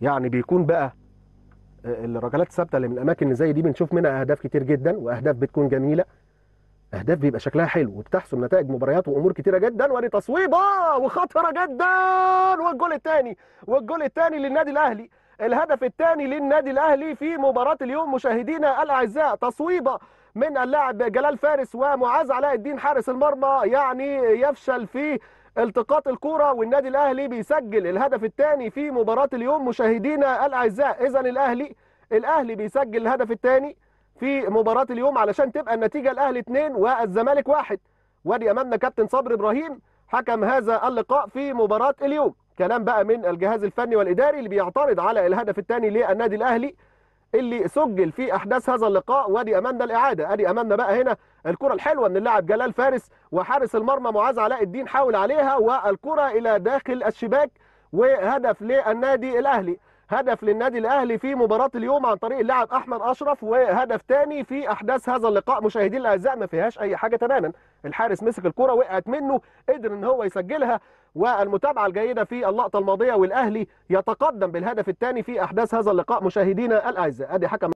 يعني بيكون بقى آه، الركلات الثابته اللي من الاماكن اللي زي دي بنشوف منها اهداف كتير جدا واهداف بتكون جميله اهداف بيبقى شكلها حلو وبتحصل نتائج مباريات وامور كتيره جدا ودي تصويبه وخطره جدا والجول الثاني والجول الثاني للنادي الاهلي الهدف الثاني للنادي الاهلي في مباراه اليوم مشاهدينا الاعزاء تصويبه من اللاعب جلال فارس ومعاذ علاء الدين حارس المرمى يعني يفشل في التقاط الكرة والنادي الاهلي بيسجل الهدف الثاني في مباراة اليوم مشاهدينا الاعزاء اذا الاهلي الاهلي بيسجل الهدف الثاني في مباراة اليوم علشان تبقى النتيجة الاهلي اثنين والزمالك واحد وادي امامنا كابتن صبري ابراهيم حكم هذا اللقاء في مباراة اليوم كلام بقى من الجهاز الفني والاداري اللي بيعترض على الهدف الثاني للنادي الاهلي اللي سجل في احداث هذا اللقاء وادي امامنا الاعاده ادي امامنا بقى هنا الكره الحلوه من اللاعب جلال فارس وحارس المرمى معاذ علاء الدين حاول عليها والكره الى داخل الشباك وهدف للنادي الاهلي هدف للنادي الاهلي في مباراه اليوم عن طريق اللاعب احمد اشرف وهدف ثاني في احداث هذا اللقاء مشاهدينا الاعزاء ما فيهاش اي حاجه تماما الحارس مسك الكره وقعت منه قدر ان هو يسجلها والمتابعه الجيده في اللقطه الماضيه والاهلي يتقدم بالهدف الثاني في احداث هذا اللقاء مشاهدينا الاعزاء ادي حكم